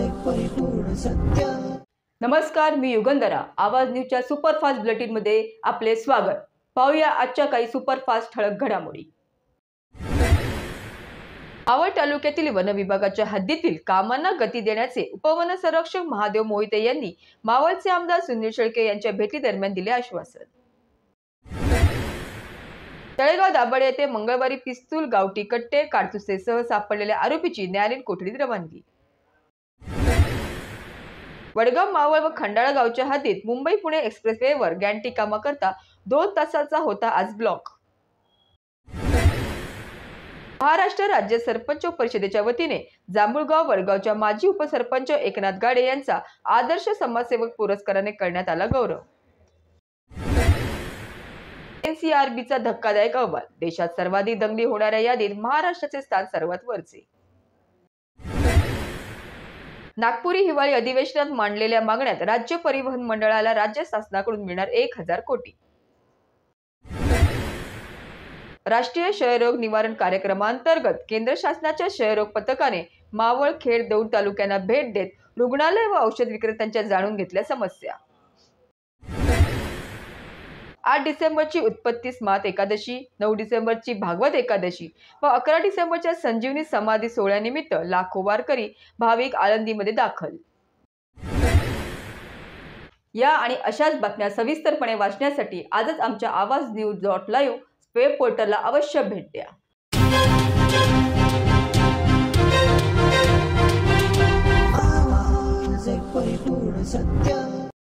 माझे परिपूर्ण सत्य नमस्कार मी युगंधरा आवाज न्यूजच्या सुपरफास्ट मध्ये आपले स्वागत पाहूया आजच्या काही सुपरफास्ट ठळक घडामोडी आवड तालुक्यातील वन विभागाच्या हद्दीतील कामांना गती देण्याचे उपवन संरक्षक महादेव मोहिते यांनी मावळचे आमदार सुनील शेळके यांच्या भेटी दरम्यान दिले आश्वासन तळेगाव दाबड येथे मंगळवारी पिस्तूल गावटी कट्टे काडतुसेसह सापडलेल्या आरोपीची न्यायालयीन कोठडीत रवानगी वडगाव मावळ व खंडाळा गावच्या हद्दीत मुंबई पुणे एक्सप्रेसवेवर गॅन्टी करता दोन तासाचा होता आज ब्लॉक महाराष्ट्र राज्य सरपंच परिषदेच्या वतीने जांभूळगाव वडगावच्या माजी उपसरपंच एकनाथ गाडे यांचा आदर्श समाजसेवक पुरस्काराने करण्यात आला गौरव एनसीआरबीचा धक्कादायक अहवाल देशात सर्वाधिक दंगली होणाऱ्या यादीत महाराष्ट्राचे स्थान सर्वात वरचे नागपुरी हिवाळी अधिवेशनात मांडलेल्या मागण्यात राज्य परिवहन मंडळाला राज्य शासनाकडून मिळणार एक हजार कोटी राष्ट्रीय क्षयरोग निवारण कार्यक्रमांतर्गत केंद्र शासनाच्या क्षयरोग पथकाने मावळ खेड दौंड तालुक्यांना भेट देत रुग्णालय व औषध विक्रेत्यांच्या जाणून घेतल्या समस्या आठ डिसेंबरची उत्पत्ती स्मात एकादशी नऊ डिसेंबरची भागवत एकादशी व अकरा डिसेंबरच्या संजीवनी समाधी सोहळ्यानिमित्त लाखो वारकरी भाविक आळंदीमध्ये दाखल या आणि अशाच बातम्या सविस्तरपणे वाचण्यासाठी आजच आमच्या आवाज न्यूज डॉट लाईव्ह वेब पोर्टलला अवश्य भेट द्या